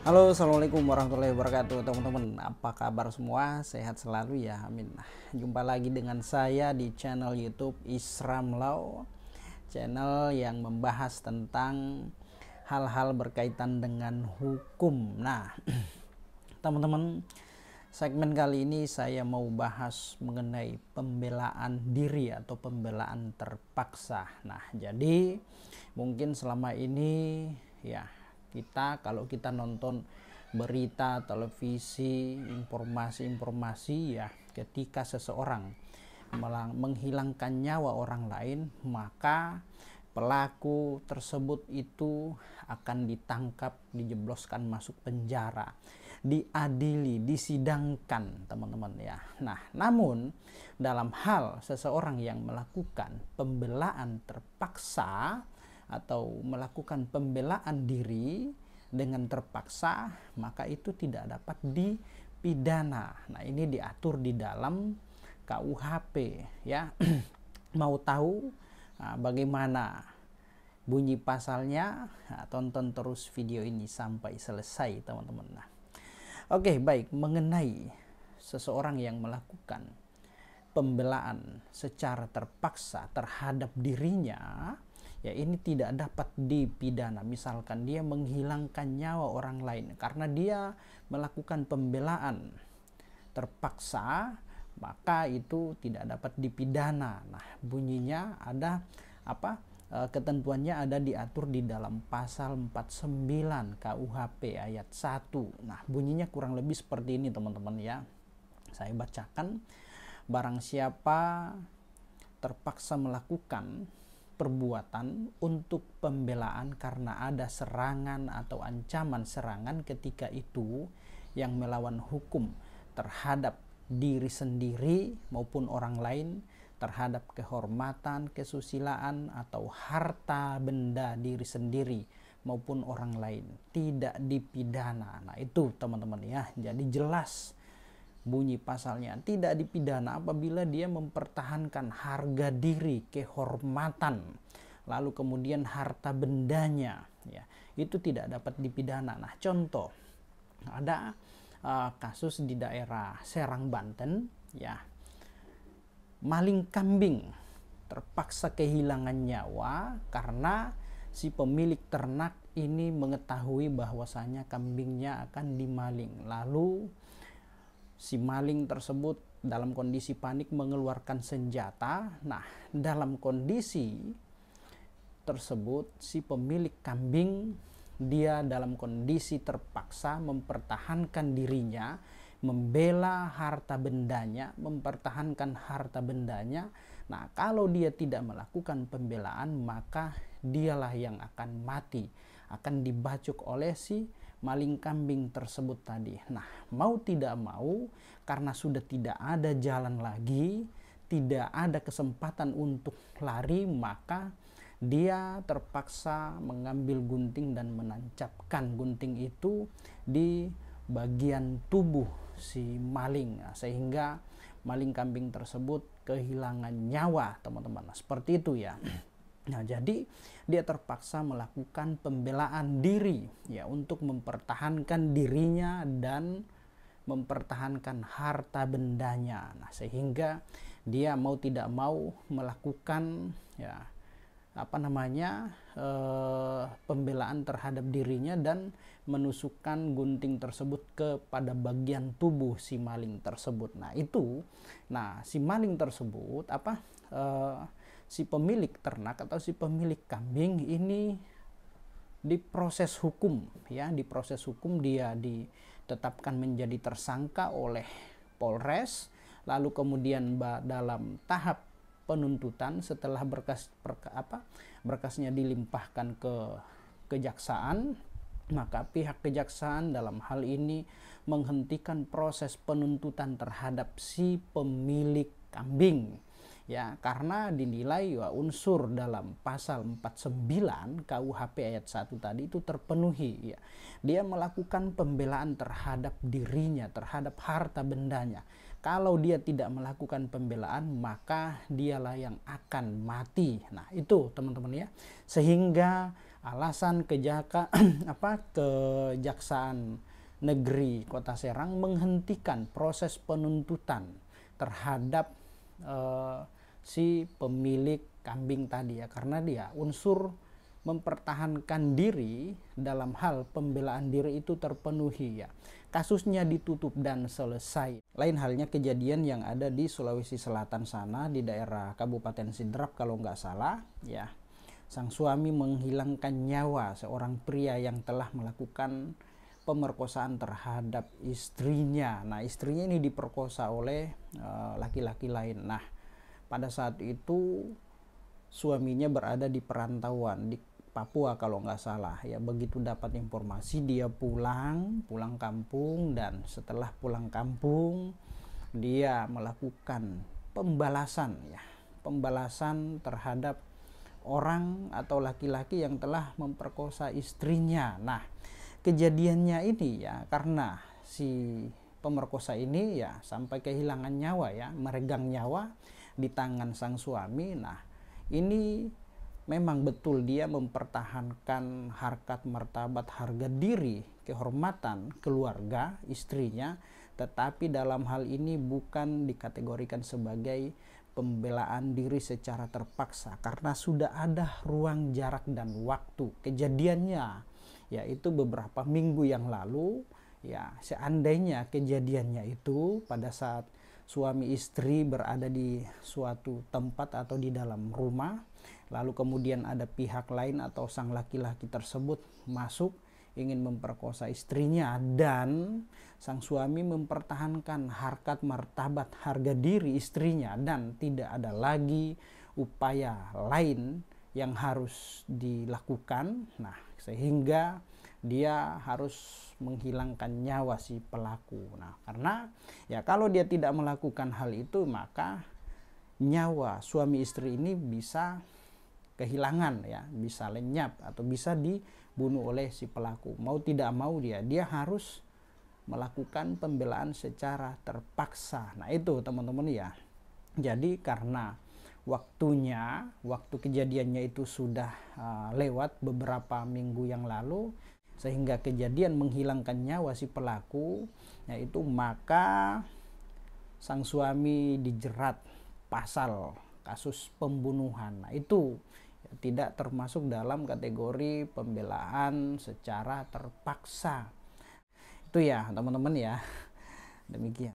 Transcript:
Halo, assalamualaikum warahmatullahi wabarakatuh, teman-teman. Apa kabar semua? Sehat selalu ya, amin. Jumpa lagi dengan saya di channel YouTube Isram Law, channel yang membahas tentang hal-hal berkaitan dengan hukum. Nah, teman-teman, segmen kali ini saya mau bahas mengenai pembelaan diri atau pembelaan terpaksa. Nah, jadi mungkin selama ini ya kita kalau kita nonton berita, televisi, informasi-informasi ya ketika seseorang menghilangkan nyawa orang lain maka pelaku tersebut itu akan ditangkap, dijebloskan masuk penjara, diadili, disidangkan, teman-teman ya. Nah, namun dalam hal seseorang yang melakukan pembelaan terpaksa atau melakukan pembelaan diri dengan terpaksa maka itu tidak dapat dipidana. Nah, ini diatur di dalam KUHP ya. Mau tahu nah, bagaimana bunyi pasalnya? Nah, tonton terus video ini sampai selesai, teman-teman. Nah. Oke, baik mengenai seseorang yang melakukan pembelaan secara terpaksa terhadap dirinya ya ini tidak dapat dipidana misalkan dia menghilangkan nyawa orang lain karena dia melakukan pembelaan terpaksa maka itu tidak dapat dipidana nah bunyinya ada apa e, ketentuannya ada diatur di dalam pasal 49 KUHP ayat 1. Nah, bunyinya kurang lebih seperti ini teman-teman ya. Saya bacakan barang siapa terpaksa melakukan perbuatan untuk pembelaan karena ada serangan atau ancaman serangan ketika itu yang melawan hukum terhadap diri sendiri maupun orang lain terhadap kehormatan, kesusilaan, atau harta benda diri sendiri maupun orang lain tidak dipidana. Nah, itu teman-teman ya. Jadi jelas bunyi pasalnya tidak dipidana apabila dia mempertahankan harga diri, kehormatan, lalu kemudian harta bendanya, ya. Itu tidak dapat dipidana. Nah, contoh ada uh, kasus di daerah Serang Banten, ya. Maling kambing terpaksa kehilangan nyawa karena si pemilik ternak ini mengetahui bahwasanya kambingnya akan dimaling. Lalu si maling tersebut dalam kondisi panik mengeluarkan senjata. Nah, dalam kondisi tersebut si pemilik kambing dia dalam kondisi terpaksa mempertahankan dirinya, membela harta bendanya, mempertahankan harta bendanya. Nah, kalau dia tidak melakukan pembelaan, maka dialah yang akan mati, akan dibacok oleh si maling kambing tersebut tadi. Nah, mau tidak mau, karena sudah tidak ada jalan lagi, tidak ada kesempatan untuk lari, maka dia terpaksa mengambil gunting dan menancapkan gunting itu di bagian tubuh si maling, nah, sehingga maling kambing tersebut kehilangan nyawa, teman-teman. Nah, seperti itu ya. Nah, jadi dia terpaksa melakukan pembelaan diri ya untuk mempertahankan dirinya dan mempertahankan harta bendanya. Nah, sehingga dia mau tidak mau melakukan ya apa namanya eh, pembelaan terhadap dirinya dan menusukkan gunting tersebut kepada bagian tubuh si maling tersebut. Nah itu, nah si maling tersebut apa eh, si pemilik ternak atau si pemilik kambing ini diproses hukum ya diproses hukum dia ditetapkan menjadi tersangka oleh Polres lalu kemudian dalam tahap penuntutan setelah berkas perka, apa berkasnya dilimpahkan ke kejaksaan maka pihak kejaksaan dalam hal ini menghentikan proses penuntutan terhadap si pemilik kambing ya karena dinilai ya, unsur dalam pasal 49 KUHP ayat 1 tadi itu terpenuhi ya. Dia melakukan pembelaan terhadap dirinya, terhadap harta bendanya. Kalau dia tidak melakukan pembelaan, maka dialah yang akan mati. Nah, itu teman-teman ya. Sehingga alasan kejaka apa kejaksaan negeri Kota Serang menghentikan proses penuntutan terhadap uh, si pemilik kambing tadi ya karena dia unsur mempertahankan diri dalam hal pembelaan diri itu terpenuhi ya. Kasusnya ditutup dan selesai. Lain halnya kejadian yang ada di Sulawesi Selatan sana di daerah Kabupaten Sidrap kalau nggak salah ya. Sang suami menghilangkan nyawa seorang pria yang telah melakukan pemerkosaan terhadap istrinya. Nah, istrinya ini diperkosa oleh eh, laki-laki uh, lain. Nah, pada saat itu suaminya berada di perantauan di Papua kalau nggak salah. Ya, begitu dapat informasi dia pulang, pulang kampung dan setelah pulang kampung dia melakukan pembalasan ya, pembalasan terhadap orang atau laki-laki yang telah memperkosa istrinya. Nah, kejadiannya ini ya karena si pemerkosa ini ya sampai kehilangan nyawa ya meregang nyawa di tangan sang suami nah ini memang betul dia mempertahankan harkat martabat harga diri kehormatan keluarga istrinya tetapi dalam hal ini bukan dikategorikan sebagai pembelaan diri secara terpaksa karena sudah ada ruang jarak dan waktu kejadiannya yaitu beberapa minggu yang lalu ya seandainya kejadiannya itu pada saat suami istri berada di suatu tempat atau di dalam rumah lalu kemudian ada pihak lain atau sang laki-laki tersebut masuk ingin memperkosa istrinya dan sang suami mempertahankan harkat martabat harga diri istrinya dan tidak ada lagi upaya lain yang harus dilakukan nah sehingga dia harus menghilangkan nyawa si pelaku. Nah, karena ya kalau dia tidak melakukan hal itu maka nyawa suami istri ini bisa kehilangan ya, bisa lenyap atau bisa dibunuh oleh si pelaku. Mau tidak mau dia dia harus melakukan pembelaan secara terpaksa. Nah, itu teman-teman ya. Jadi karena waktunya, waktu kejadiannya itu sudah uh, lewat beberapa minggu yang lalu, sehingga kejadian menghilangkan nyawa si pelaku, yaitu maka sang suami dijerat pasal kasus pembunuhan. Nah, itu tidak termasuk dalam kategori pembelaan secara terpaksa. Itu ya, teman-teman ya. Demikian.